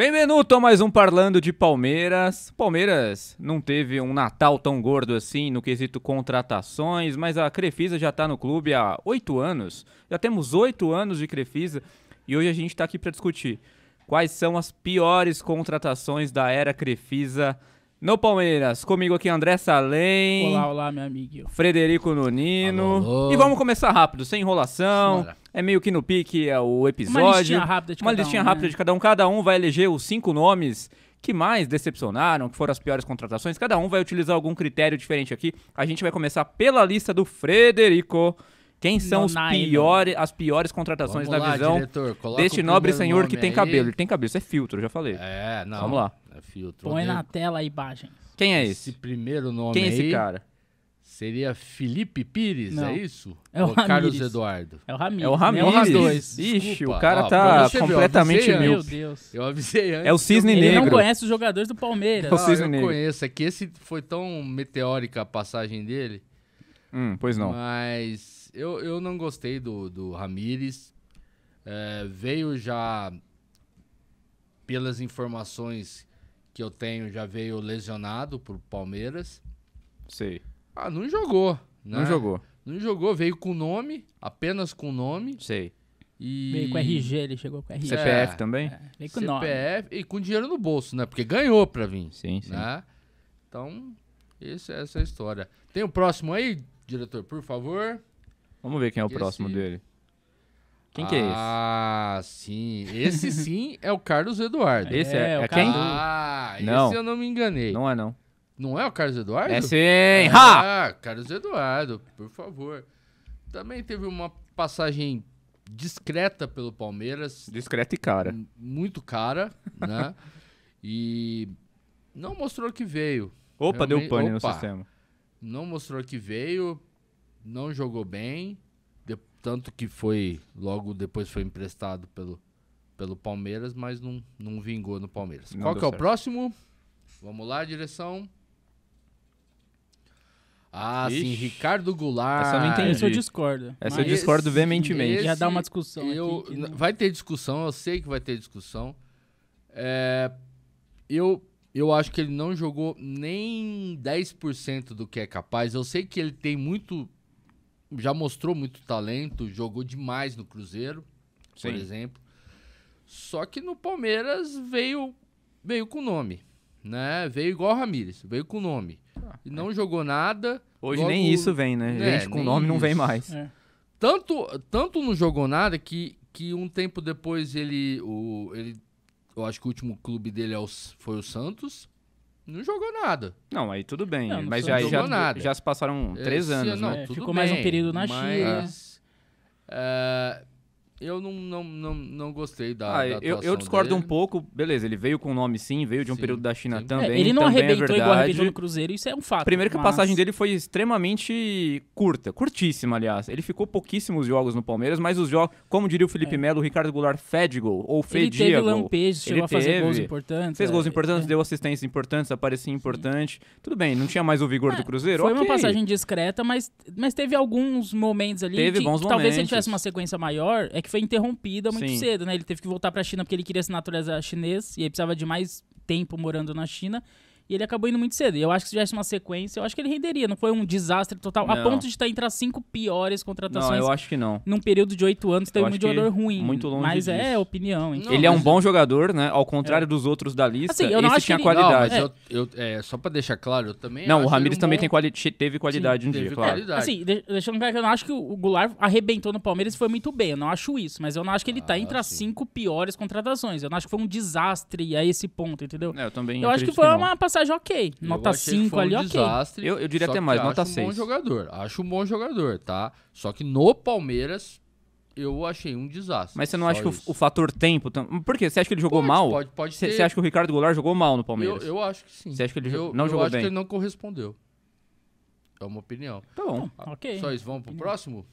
Bem-vindo a mais um Parlando de Palmeiras. Palmeiras não teve um Natal tão gordo assim no quesito contratações, mas a Crefisa já está no clube há oito anos. Já temos oito anos de Crefisa e hoje a gente está aqui para discutir quais são as piores contratações da era Crefisa no Palmeiras, comigo aqui André Salem. Olá, olá, meu amigo. Frederico Nonino. Alô, alô. E vamos começar rápido, sem enrolação. Bora. É meio que no pique é o episódio. Uma listinha rápida de, Uma cada, listinha um, rápida né? de cada um. Cada um vai eleger os cinco nomes que mais decepcionaram, que foram as piores contratações. Cada um vai utilizar algum critério diferente aqui. A gente vai começar pela lista do Frederico. Quem são os piores, as piores contratações Vamos na lá, visão diretor, deste nobre senhor que tem cabelo? Ele tem cabelo, isso é filtro, já falei. É, não. Vamos lá filtro. Põe na é? tela a imagem. Quem é esse? Esse primeiro nome Quem é esse aí cara? Seria Felipe Pires, é não. é isso? É o Ou Carlos Eduardo. É o Ramires. É o Ramires. É dois. Ixi, o cara tá ó, tá completamente ver, meu Deus. Eu avisei antes. É o Cisne Ele Negro. Ele não conhece os jogadores do Palmeiras. É o Cisne ah, eu Negro. conheço. É que esse foi tão meteórica a passagem dele. Hum, pois não. Mas eu, eu não gostei do, do Ramires. É, veio já pelas informações que eu tenho já veio lesionado pro Palmeiras. Sei. Ah, não jogou. Né? Não jogou. Não jogou, veio com nome, apenas com nome. Sei. E... Veio com RG, ele chegou com RG. CPF é, também? É, veio com CPF nome. CPF e com dinheiro no bolso, né? Porque ganhou pra vir. Sim, sim. Né? Então, esse, é essa é a história. Tem o próximo aí, diretor, por favor? Vamos ver quem é o esse... próximo dele. Quem que é esse? Ah, sim. Esse sim é o Carlos Eduardo. Esse é, é, é quem? Ah, não. esse eu não me enganei. Não é, não. Não é o Carlos Eduardo? É sim! É, ah, Carlos Eduardo, por favor. Também teve uma passagem discreta pelo Palmeiras. Discreta e cara. Muito cara, né? e não mostrou que veio. Opa, Realmente, deu pane opa, no sistema. Não mostrou que veio, não jogou bem tanto que foi logo depois foi emprestado pelo, pelo Palmeiras, mas não, não vingou no Palmeiras. Não Qual que é certo. o próximo? Vamos lá, direção. Ah, Ixi. sim, Ricardo Goulart. Essa eu não entendi. Essa eu discordo. Essa eu discordo esse, veementemente. Esse, Já dá uma discussão. Eu, não... Vai ter discussão, eu sei que vai ter discussão. É, eu, eu acho que ele não jogou nem 10% do que é capaz. Eu sei que ele tem muito já mostrou muito talento, jogou demais no Cruzeiro, Sim. por exemplo. Só que no Palmeiras veio veio com nome, né? Veio igual o Ramires, veio com nome. Ah, e não é. jogou nada. Hoje logo... nem isso vem, né? É, Gente com nome isso. não vem mais. É. Tanto, tanto não jogou nada que, que um tempo depois ele, o, ele. Eu acho que o último clube dele é o, foi o Santos. Não jogou nada. Não, aí tudo bem. Não, não mas já, já, nada. já se passaram três Esse, anos, é, né? não, né? Ficou bem, mais um período na mas, China. É, uh, eu não, não, não, não gostei da. Ah, da eu, eu, discordo dele. um pouco. Beleza, ele veio com o nome sim, veio de um sim, período da China sim. também. É, ele não também é arrebentou é igual arrebentou no Cruzeiro, isso é um fato. Primeiro que mas... a passagem dele foi extremamente curta, curtíssima, aliás. Ele ficou pouquíssimos jogos no Palmeiras, mas os jogos, como diria o Felipe é. Melo, o Ricardo Goulart fed gol, ou fedia Ele teve gol. lampejos, chegou ele a fazer teve, gols importantes. Fez gols é, importantes, é. deu assistências importantes, aparecia importante. Sim. Tudo bem, não tinha mais o vigor do Cruzeiro. Foi okay. uma passagem discreta, mas, mas teve alguns momentos ali teve que, bons que, momentos. talvez se ele tivesse uma sequência maior, é que que foi interrompida muito Sim. cedo, né? Ele teve que voltar para a China porque ele queria se naturalizar chinês e aí precisava de mais tempo morando na China. E ele acabou indo muito cedo. eu acho que se tivesse uma sequência, eu acho que ele renderia. Não foi um desastre total. Não. A ponto de estar tá entre as cinco piores contratações. Não, eu acho que não. Num período de oito anos, tem um jogador ruim. Muito longe Mas é disso. é opinião. Não, ele é um bom jogador, né? Ao contrário é. dos outros da lista, assim, eu não esse acho tinha que ele... qualidade. Não, eu, eu, é, só pra deixar claro, eu também Não, o Ramirez também bom... tem quali... teve qualidade Sim, um teve dia, qualidade. claro. assim, deixando claro eu não acho que o Goulart arrebentou no Palmeiras e foi muito bem. Eu não acho isso. Mas eu não acho que ele tá ah, entre as cinco piores contratações. Eu não acho que foi um desastre a esse ponto, entendeu? É, eu também Eu acho que foi uma passagem Tá ok. Nota 5 ali, um ok. Eu, eu, diria até mais, nota 6. Acho um bom jogador, acho um bom jogador, tá? Só que no Palmeiras, eu achei um desastre. Mas você não acha isso. que o, o, fator tempo. Por quê? Você acha que ele jogou pode, mal? Pode, pode ter... Você acha que o Ricardo Goulart jogou mal no Palmeiras? Eu, eu acho que sim. Você acha que ele eu, não jogou bem? Eu acho que ele não correspondeu. É uma opinião. Tá bom. Ah, ok. Só isso, vamos pro opinião. próximo?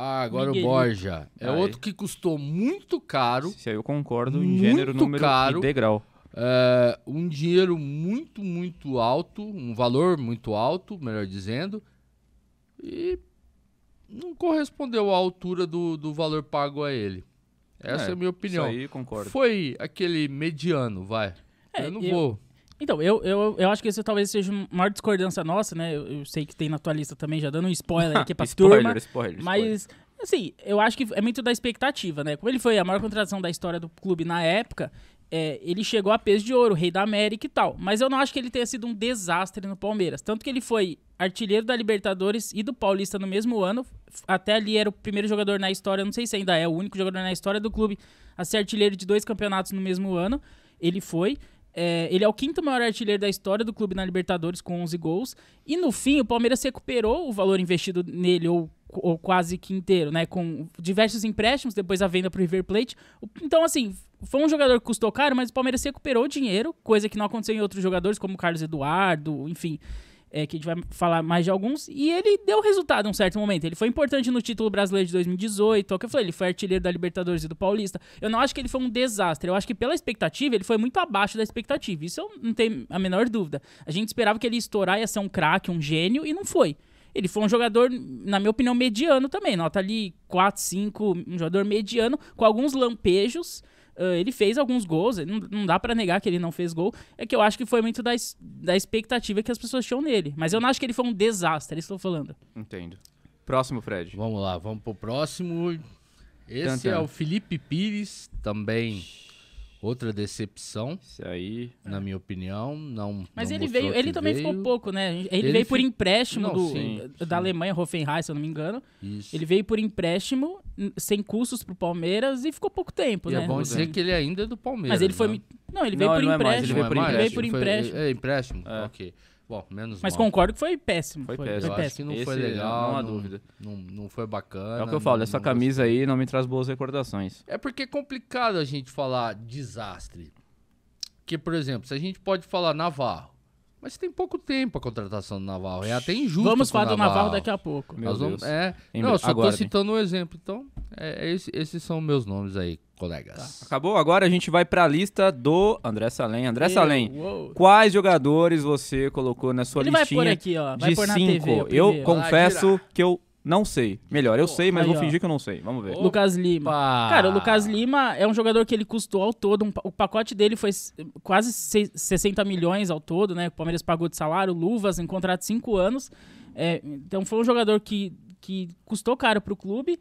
Ah, agora Miguelito. o Borja. É aí. outro que custou muito caro. Isso aí eu concordo em gênero, número caro, integral É, eh, um dinheiro muito, muito alto, um valor muito alto, melhor dizendo, e não correspondeu à altura do, do valor pago a ele. Essa é, é a minha opinião. Isso aí, concordo. Foi aquele mediano, vai. É, eu não eu... vou então, eu, eu, eu acho que isso talvez seja a maior discordância nossa, né? Eu, eu, sei que tem na tua lista também, já dando um spoiler aqui pra spoiler, turma. Spoiler, mas, assim, eu acho que é muito da expectativa, né? Como ele foi a maior contratação da história do clube na época, é, ele chegou a peso de ouro, rei da América e tal. Mas eu não acho que ele tenha sido um desastre no Palmeiras. Tanto que ele foi artilheiro da Libertadores e do Paulista no mesmo ano. Até ali era o primeiro jogador na história, não sei se ainda é o único jogador na história do clube a ser artilheiro de dois campeonatos no mesmo ano. Ele foi. É, ele é o quinto maior artilheiro da história do clube na Libertadores, com 11 gols. E no fim, o Palmeiras recuperou o valor investido nele, ou, ou quase que inteiro, né? Com diversos empréstimos, depois a venda para o River Plate. Então, assim, foi um jogador que custou caro, mas o Palmeiras recuperou o dinheiro, coisa que não aconteceu em outros jogadores, como Carlos Eduardo, enfim é, que a gente vai falar mais de alguns, e ele deu resultado em um certo momento. Ele foi importante no título brasileiro de 2018, é o que eu falei, ele foi artilheiro da Libertadores e do Paulista. Eu não acho que ele foi um desastre, eu acho que pela expectativa, ele foi muito abaixo da expectativa, isso eu não tenho a menor dúvida. A gente esperava que ele ia estourar, ia ser um craque, um gênio, e não foi. Ele foi um jogador, na minha opinião, mediano também, nota ali 4, 5, um jogador mediano, com alguns lampejos, Uh, ele fez alguns gols, não, não dá para negar que ele não fez gol. É que eu acho que foi muito da, da expectativa que as pessoas tinham nele. Mas eu não acho que ele foi um desastre, é isso que eu tô falando. Entendo. Próximo, Fred. Vamos lá, vamos pro próximo. Esse Tantan. é o Felipe Pires, também Outra decepção. Isso aí. Na é. minha opinião, não. Mas não ele veio, ele também veio. ficou pouco, né? Ele, ele veio por empréstimo não, do, sim, da sim. Alemanha, Hoffenheim, se eu não me engano. Isso. Ele veio por empréstimo, sem custos pro Palmeiras e ficou pouco tempo, e é né? É bom dizer que ele ainda é do Palmeiras. Mas ele né? foi. Não, ele veio não, por empréstimo. É mais, ele veio por empréstimo. É, empréstimo. É. Ok. Bom, menos Mas mal. concordo que foi péssimo. Foi, foi péssimo. Eu acho que não foi é legal, não há dúvida. Não, não foi bacana. É o que eu falo, não, essa não camisa gostei. aí não me traz boas recordações. É porque é complicado a gente falar desastre. Porque, por exemplo, se a gente pode falar Navarro, mas tem pouco tempo a contratação do Navarro. É até injusto. Vamos falar do Navarro daqui a pouco. Meu Nós vamos, Deus. É, não, eu só estou né? citando um exemplo. Então, é, é, esse, esses são meus nomes aí, colegas. Tá. Acabou? Agora a gente vai para a lista do André Salem. André eu, Salem, uou. quais jogadores você colocou na sua Ele listinha vai por aqui, ó. Vai de por na cinco? TV, eu, eu confesso que eu não sei. Melhor, eu oh, sei, mas aí, vou ó. fingir que eu não sei. Vamos ver. Lucas Lima. Opa. Cara, o Lucas Lima é um jogador que ele custou ao todo. Um, o pacote dele foi quase 60 milhões ao todo, né? O Palmeiras pagou de salário, luvas, em contrato de 5 anos. É, então foi um jogador que, que custou caro para o clube.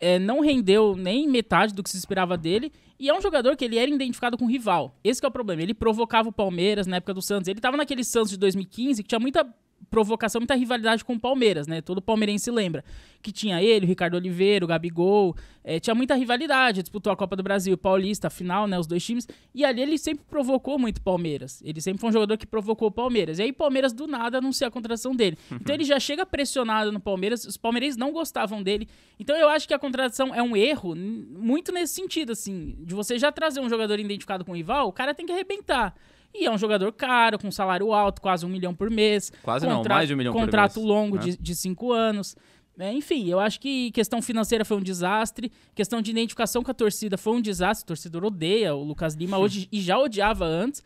É, não rendeu nem metade do que se esperava dele. E é um jogador que ele era identificado com rival. Esse é o problema. Ele provocava o Palmeiras na época do Santos. Ele estava naquele Santos de 2015 que tinha muita provocação, muita rivalidade com o Palmeiras, né? Todo palmeirense lembra. Que tinha ele, o Ricardo Oliveira, o Gabigol. É, tinha muita rivalidade, disputou a Copa do Brasil, o Paulista, a final, né? Os dois times. E ali ele sempre provocou muito o Palmeiras. Ele sempre foi um jogador que provocou o Palmeiras. E aí o Palmeiras, do nada, anuncia a contratação dele. Uhum. Então ele já chega pressionado no Palmeiras. Os palmeirenses não gostavam dele. Então eu acho que a contratação é um erro muito nesse sentido, assim. De você já trazer um jogador identificado com o rival, o cara tem que arrebentar. E é um jogador caro, com salário alto, quase um milhão por mês. Quase não, mais de um milhão por mês. Contrato longo né? de, de cinco anos. É, enfim, eu acho que questão financeira foi um desastre, questão de identificação com a torcida foi um desastre. O torcedor odeia o Lucas Lima hoje e já odiava antes.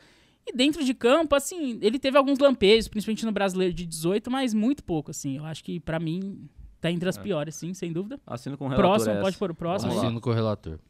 E dentro de campo, assim, ele teve alguns lampejos, principalmente no brasileiro de 18, mas muito pouco, assim. Eu acho que, para mim, tá entre as é. piores, sim, sem dúvida. Assino com o relator. Próximo, essa. pode pôr o próximo. Assino com o relator.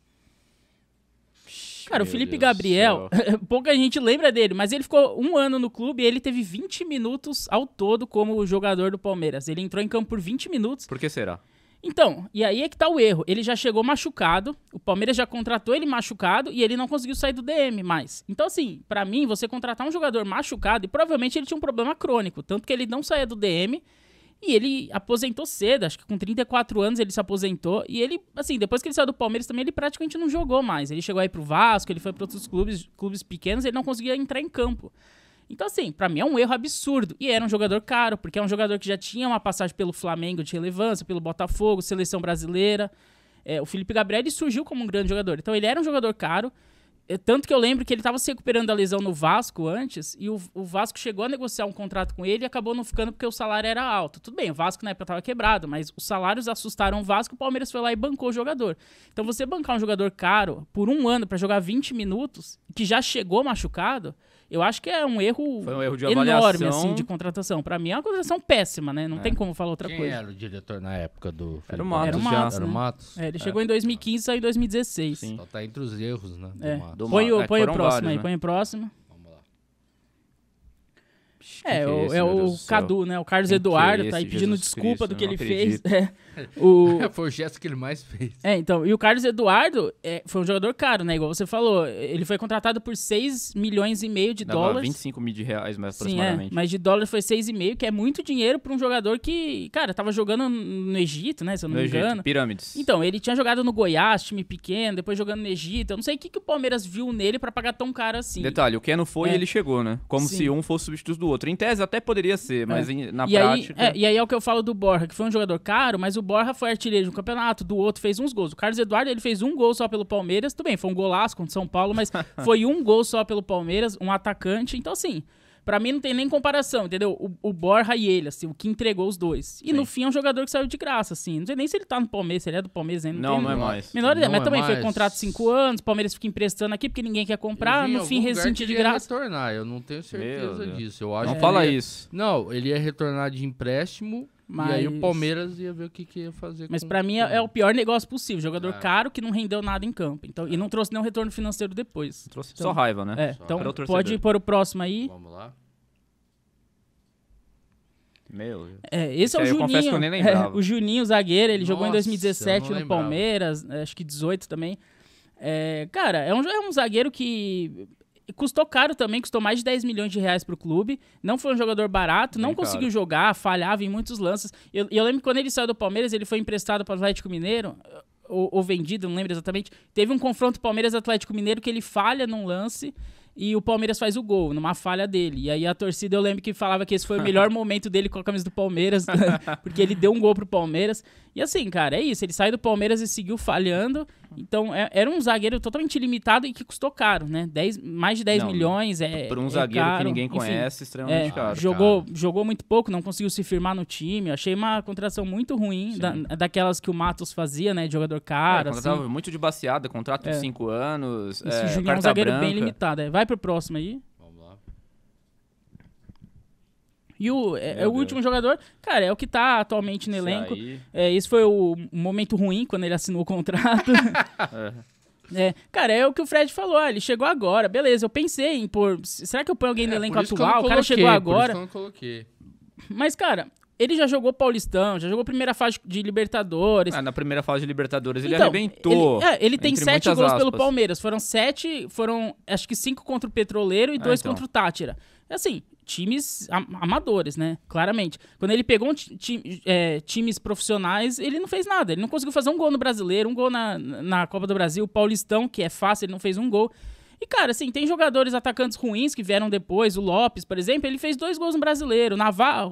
Cara, o Felipe Gabriel, pouca gente lembra dele, mas ele ficou um ano no clube e ele teve 20 minutos ao todo como jogador do Palmeiras. Ele entrou em campo por 20 minutos. Por que será? Então, e aí é que tá o erro. Ele já chegou machucado, o Palmeiras já contratou ele machucado e ele não conseguiu sair do DM mais. Então, assim, para mim, você contratar um jogador machucado, e provavelmente ele tinha um problema crônico, tanto que ele não saía do DM e ele aposentou cedo, acho que com 34 anos ele se aposentou. E ele, assim, depois que ele saiu do Palmeiras também, ele praticamente não jogou mais. Ele chegou aí pro Vasco, ele foi para outros clubes, clubes pequenos, ele não conseguia entrar em campo. Então, assim, para mim é um erro absurdo. E era um jogador caro, porque é um jogador que já tinha uma passagem pelo Flamengo de relevância, pelo Botafogo, seleção brasileira. É, o Felipe Gabriel surgiu como um grande jogador. Então, ele era um jogador caro tanto que eu lembro que ele estava se recuperando da lesão no Vasco antes, e o, o, Vasco chegou a negociar um contrato com ele e acabou não ficando porque o salário era alto. Tudo bem, o Vasco na época estava quebrado, mas os salários assustaram o Vasco, o Palmeiras foi lá e bancou o jogador. Então você bancar um jogador caro por um ano para jogar 20 minutos, que já chegou machucado, eu acho que é um erro, Foi um erro de enorme assim, de contratação. Para mim é uma contratação péssima, né? Não é. tem como falar outra Quem coisa. Quem era o diretor na época do Felipe? Era o Matos. Era o Matos. Era o né? Matos. É, ele é. chegou em 2015 e saiu em 2016. Sim. Só então tá entre os erros, né? Do é. Matos. Põe, o, põe o é, próximo vários, aí, né? põe o próximo. É, que é, que é, esse, é o Cadu, né? O Carlos Eduardo é esse, tá aí pedindo Jesus desculpa Cristo, do que ele acredito. fez. É. O... foi o gesto que ele mais fez. É, então. E o Carlos Eduardo é, foi um jogador caro, né? Igual você falou. Ele foi contratado por 6 milhões e meio de Não, dólares. 25 mil de reais, mais Sim, é, aproximadamente. É, mas de dólares foi 6,5, que é muito dinheiro para um jogador que, cara, tava jogando no Egito, né? Se eu não no me engano. pirâmides. Então, ele tinha jogado no Goiás, time pequeno, depois jogando no Egito. Eu não sei o que, que o Palmeiras viu nele para pagar tão caro assim. Detalhe, o Keno foi é. e ele chegou, né? Como Sim. se um fosse substituto do outro. Em tese até poderia ser, é. mas na e prática. Aí, é, e aí é o que eu falo do Borja, que foi um jogador caro, mas o o Borja foi artilheiro do campeonato, do outro fez uns gols. O Carlos Eduardo, ele fez um gol só pelo Palmeiras, tudo bem, foi um golaço contra o São Paulo, mas foi um gol só pelo Palmeiras, um atacante. Então, assim, para mim não tem nem comparação, entendeu? O, o, Borja e ele, assim, o que entregou os dois. E Sim. no fim é um jogador que saiu de graça, assim. Não sei nem se ele tá no Palmeiras, se ele é do Palmeiras ainda. Não, não, não é mais. Menor ideia, mas é também mais. foi contrato de cinco anos, o Palmeiras fica emprestando aqui porque ninguém quer comprar, no fim resinte de graça. Ele ia retornar, eu não tenho certeza disso. Eu acho não que fala isso. Não, ele ia retornar de empréstimo mas... E aí o Palmeiras ia ver o que, que ia fazer. Mas para mim é, é, o pior negócio possível. Jogador é. caro que não rendeu nada em campo. Então, é. E não trouxe nenhum retorno financeiro depois. trouxe então, só raiva, né? É, só então raiva. pode ir para o próximo aí. Vamos lá. Meu é, esse, esse é o Juninho. É, o Juninho, zagueiro, ele Nossa, jogou em 2017 no lembrava. Palmeiras, acho que 18 também. É, cara, é um, é um zagueiro que custou caro também, custou mais de 10 milhões de reais pro clube. Não foi um jogador barato, não conseguiu jogar, falhava em muitos lances. Eu, eu lembro que quando ele saiu do Palmeiras, ele foi emprestado para o Atlético Mineiro. Ou, ou, vendido, não lembro exatamente. Teve um confronto Palmeiras-Atlético Mineiro que ele falha num lance e o Palmeiras faz o gol, numa falha dele. E aí a torcida, eu lembro que falava que esse foi o melhor momento dele com a camisa do Palmeiras, né? porque ele deu um gol pro Palmeiras. E assim, cara, é isso. Ele saiu do Palmeiras e seguiu falhando. Então, é, era um zagueiro totalmente limitado e que custou caro, né? dez mais de 10 milhões. É, por um é zagueiro caro, que ninguém conhece, enfim, extremamente é, caro. Jogou, cara. jogou muito pouco, não conseguiu se firmar no time. Eu achei uma contratação muito ruim, da, daquelas que o Matos fazia, né? De jogador é, caro. É, assim. muito de baseada, contrato de 5 é. anos. Isso, é, Julião, é um zagueiro branca. bem limitado. Vai pro próximo aí. E o, é, é o último jogador, cara, é o que tá atualmente no elenco. É, esse foi o momento ruim quando ele assinou o contrato. É, cara, é o que o Fred falou, ah, ele chegou agora, beleza, eu pensei em pôr, será que eu ponho alguém no é, elenco atual? Coloquei, o cara chegou agora. Mas, cara, ele já jogou Paulistão, já jogou primeira fase de Libertadores. Ah, na primeira fase de Libertadores então, ele arrebentou. Ele, é, ele tem sete gols aspas. pelo Palmeiras. Foram sete, foram acho que cinco contra o Petroleiro e ah, dois então. contra o Tátira. Assim, times amadores, né? Claramente. Quando ele pegou um é, times profissionais, ele não fez nada. Ele não conseguiu fazer um gol no brasileiro, um gol na, na Copa do Brasil, o Paulistão, que é fácil, ele não fez um gol. E, cara, assim, tem jogadores atacantes ruins que vieram depois. O Lopes, por exemplo, ele fez dois gols no brasileiro.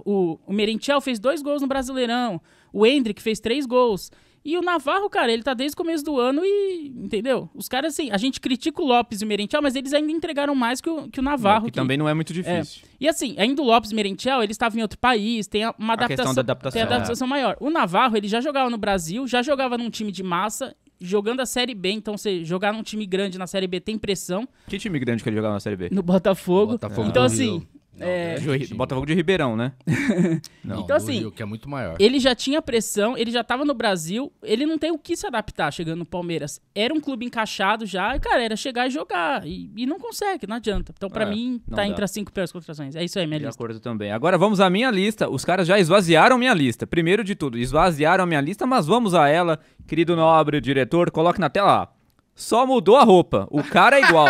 O o, o Merentiel fez dois gols no Brasileirão. O Hendrick fez três gols. E o Navarro, cara, ele tá desde o começo do ano e. Entendeu? Os caras, assim, a gente critica o Lopes e o Merentiel, mas eles ainda entregaram mais que o, que o Navarro. É, que, que, também não é muito é. difícil. É. E assim, ainda o Lopes e o Merentiel, eles estavam em outro país, tem uma adaptação. Da adaptação. Tem é. adaptação é. maior. O Navarro, ele já jogava no Brasil, já jogava num time de massa, jogando a Série B, então você jogar num time grande na Série B tem pressão. Que time grande que ele jogava na Série B? No Botafogo. Botafogo. Então, assim, é... Rio, Botafogo de Ribeirão, né? não, então, assim, Rio, que é muito maior. Ele já tinha pressão, ele já estava no Brasil, ele não tem o que se adaptar chegando no Palmeiras. Era um clube encaixado já, e, cara, era chegar e jogar. E, e não consegue, não adianta. Então, para é, mim, tá dá. entre as cinco piores contratações. É isso aí, minha de lista. De acordo também. Agora vamos à minha lista. Os caras já esvaziaram minha lista. Primeiro de tudo, esvaziaram a minha lista, mas vamos a ela. Querido nobre diretor, coloque na tela. Só mudou a roupa. O cara é igual.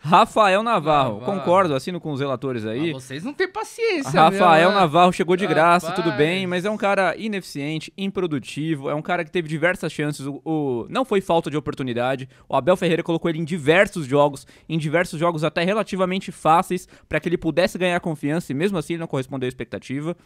Rafael Navarro. Navarro. Concordo, assino com os relatores aí. Ah, vocês não têm paciência, Rafael Navarro chegou de graça, Rapaz. tudo bem, mas é um cara ineficiente, improdutivo, é um cara que teve diversas chances. O, o, não foi falta de oportunidade. O Abel Ferreira colocou ele em diversos jogos, em diversos jogos até relativamente fáceis, para que ele pudesse ganhar confiança e mesmo assim ele não correspondeu à expectativa.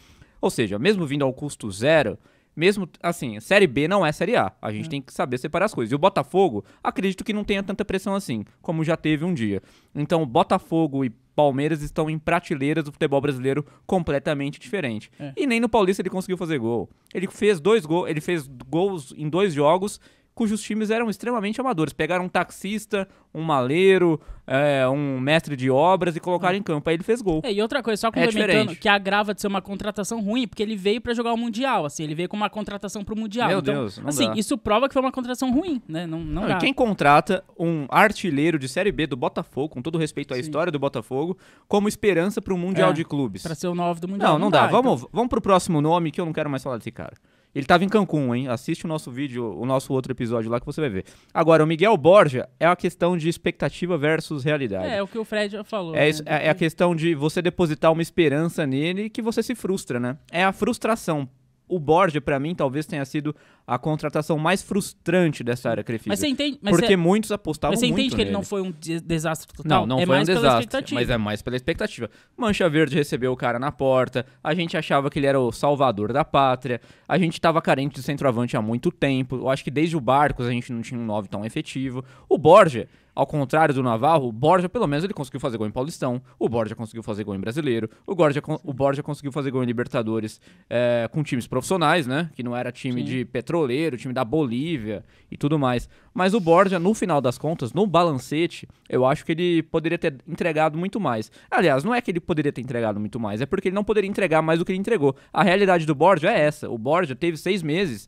Ou seja, mesmo vindo ao custo zero, mesmo assim, Série B não é Série A. A gente é. tem que saber separar as coisas. E o Botafogo, acredito que não tenha tanta pressão assim, como já teve um dia. Então, Botafogo e Palmeiras estão em prateleiras do futebol brasileiro completamente diferente. É. E nem no Paulista ele conseguiu fazer gol. Ele fez dois gols, ele fez gols em dois jogos cujos times eram extremamente amadores. Pegaram um taxista, um maleiro, é, um mestre de obras e colocaram em hum. campo. Aí ele fez gol. É, e outra coisa, só é complementando, é que agrava de ser uma contratação ruim, porque ele veio para jogar o Mundial, assim, ele veio com uma contratação pro Mundial. Meu então, Deus, assim, dá. isso prova que foi uma contratação ruim, né? Não, não, não dá. quem contrata um artilheiro de Série B do Botafogo, com todo respeito à Sim. história do Botafogo, como esperança pro Mundial é, de Clubes? Pra ser o 9 do Mundial. Não, não, não dá. dá. Então. Vamos, então... vamos pro próximo nome, que eu não quero mais falar desse cara. Ele estava em Cancún, hein? Assiste o nosso vídeo, o nosso outro episódio lá que você vai ver. Agora, o Miguel Borja é a questão de expectativa versus realidade. É, é o que o Fred falou. É, né? É, é a questão de você depositar uma esperança nele que você se frustra, né? É a frustração o Borja, para mim, talvez tenha sido a contratação mais frustrante dessa área Crefisa. Mas você entende, mas porque é, muitos apostavam muito Mas você entende que nele. ele não foi um desastre total? Não, não é foi um desastre, mas é mais pela expectativa. Mancha Verde recebeu o cara na porta, a gente achava que ele era o salvador da pátria, a gente tava carente de centroavante há muito tempo, eu acho que desde o Barcos a gente não tinha um nove tão efetivo. O Borja, ao contrário do Navarro, o Borja, pelo menos, ele conseguiu fazer gol em Paulistão. O Borja conseguiu fazer gol em Brasileiro. O Borja, o Borja conseguiu fazer gol em Libertadores é, com times profissionais, né? Que não era time Sim. de petroleiro, time da Bolívia e tudo mais. Mas o Borja, no final das contas, no balancete, eu acho que ele poderia ter entregado muito mais. Aliás, não é que ele poderia ter entregado muito mais, é porque ele não poderia entregar mais do que ele entregou. A realidade do Borja é essa. O Borja teve seis meses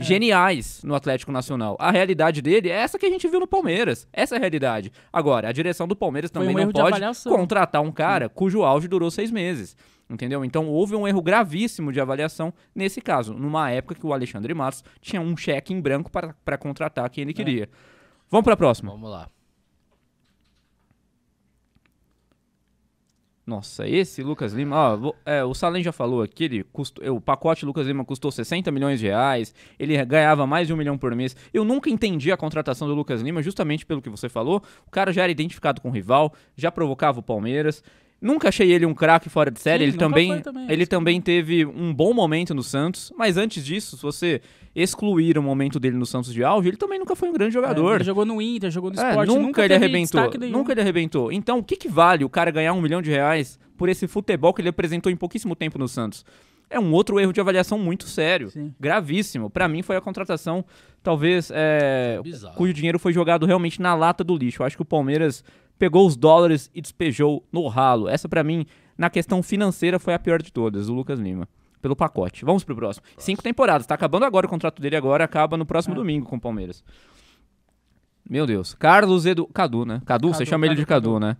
é. geniais no Atlético Nacional. A realidade dele é essa que a gente viu no Palmeiras. Essa é a realidade. Agora, a direção do Palmeiras também um não pode contratar um cara cujo auge durou seis meses. Entendeu? Então houve um erro gravíssimo de avaliação nesse caso, numa época que o Alexandre Matos tinha um cheque em branco para contratar quem ele é. queria. É. Vamos para a próxima. Vamos lá. Nossa, esse Lucas Lima, ó, é, o Salem já falou aqui, ele custo, o pacote Lucas Lima custou 60 milhões de reais, ele ganhava mais de um milhão por mês. Eu nunca entendi a contratação do Lucas Lima, justamente pelo que você falou. O cara já era identificado com o rival, já provocava o Palmeiras. Nunca achei ele um craque fora de série. Sim, ele também, também, ele também teve um bom momento no Santos, mas antes disso, se você excluir o momento dele no Santos de auge, ele também nunca foi um grande é, jogador. É, ele jogou no Inter, jogou no é, esporte, nunca, nunca ele arrebentou. Nunca ele arrebentou. Então, o que, que vale o cara ganhar um milhão de reais por esse futebol que ele apresentou em pouquíssimo tempo no Santos? é um outro erro de avaliação muito sério, Sim. gravíssimo. Para mim foi a contratação, talvez, é cujo dinheiro foi jogado realmente na lata do lixo. Eu acho que o Palmeiras pegou os dólares e despejou no ralo. Essa, para mim, na questão financeira, foi a pior de todas, o Lucas Lima. Pelo pacote. Vamos pro próximo. próximo. Cinco temporadas. Tá acabando agora o contrato dele, agora acaba no próximo é. domingo com o Palmeiras. Meu Deus. Carlos Edu. Cadu, né? Cadu, Cadu você chama Cadu, ele de Cadu, Cadu, né?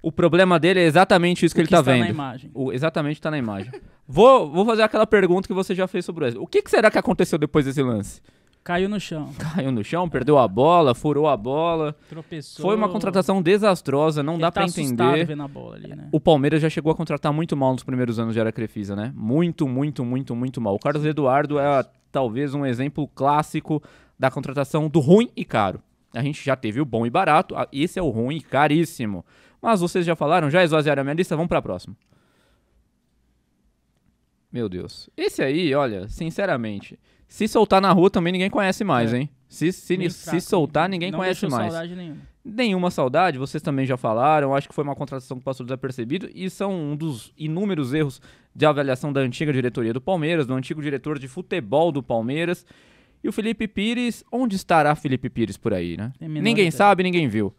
O problema dele é exatamente isso que, ele que tá vendo. Na imagem. O, exatamente tá na imagem. vou, vou fazer aquela pergunta que você já fez sobre o Wesley. O que, que será que aconteceu depois desse lance? Caiu no chão. Caiu no chão, perdeu a bola, furou a bola. Tropeçou. Foi uma contratação desastrosa, não Ele dá tá para entender. Vendo a bola ali, né? O Palmeiras já chegou a contratar muito mal nos primeiros anos de Era Crefisa, né? Muito, muito, muito, muito mal. O Carlos Eduardo é talvez um exemplo clássico da contratação do ruim e caro. A gente já teve o bom e barato, esse é o ruim e caríssimo. Mas vocês já falaram, já esvaziaram a minha lista, vamos para a próxima. Meu Deus. Esse aí, olha, sinceramente, se soltar na rua também ninguém conhece mais, é. hein? Se, se, se soltar, né? ninguém não conhece mais. Saudade nenhuma. nenhuma saudade, vocês também já falaram. Acho que foi uma contratação que passou desapercebido e são um dos inúmeros erros de avaliação da antiga diretoria do Palmeiras, do antigo diretor de futebol do Palmeiras. E o Felipe Pires, onde estará Felipe Pires por aí, né? ninguém sabe, ninguém viu.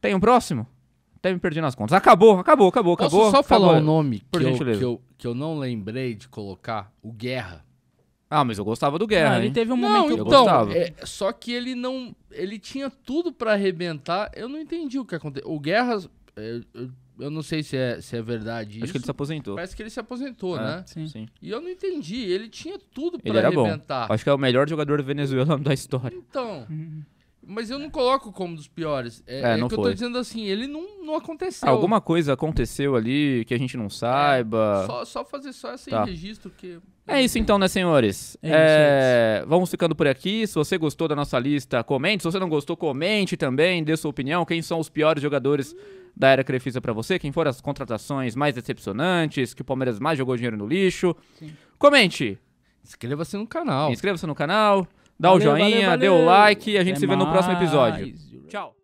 Tem um próximo? Até me perdi nas contas. Acabou, acabou, acabou, acabou. Posso só acabou. falar um nome que eu, que, eu, que eu não lembrei de colocar? O Guerra. Ah, mas eu gostava do Guerra. Ah, ele hein? teve um não, momento então, é, só que ele não. Ele tinha tudo para arrebentar. Eu não entendi o que aconteceu. O Guerra. É, eu, eu, não sei se é, se é verdade Acho isso. Acho que ele se aposentou. Parece que ele se aposentou, ah, né? Sim. sim. E eu não entendi. Ele tinha tudo para arrebentar. Bom. Acho que é o melhor jogador venezuelano da história. Então. Uhum. Mas eu não coloco como dos piores. É, é, é que eu tô dizendo assim, ele não, não aconteceu. Alguma coisa aconteceu ali que a gente não é, saiba. Só, só fazer só esse tá. registro que. É isso então, né, senhores? É isso, é, é... Isso. Vamos ficando por aqui. Se você gostou da nossa lista, comente. Se você não gostou, comente também, dê sua opinião. Quem são os piores jogadores da era Crefisa para você? Quem foram as contratações mais decepcionantes? Que o Palmeiras mais jogou dinheiro no lixo? Sim. Comente! Inscreva-se no canal. Inscreva-se no canal. Dá valeu, o joinha, valeu, valeu. dê o like e a gente Até se vê mais. no próximo episódio. Tchau.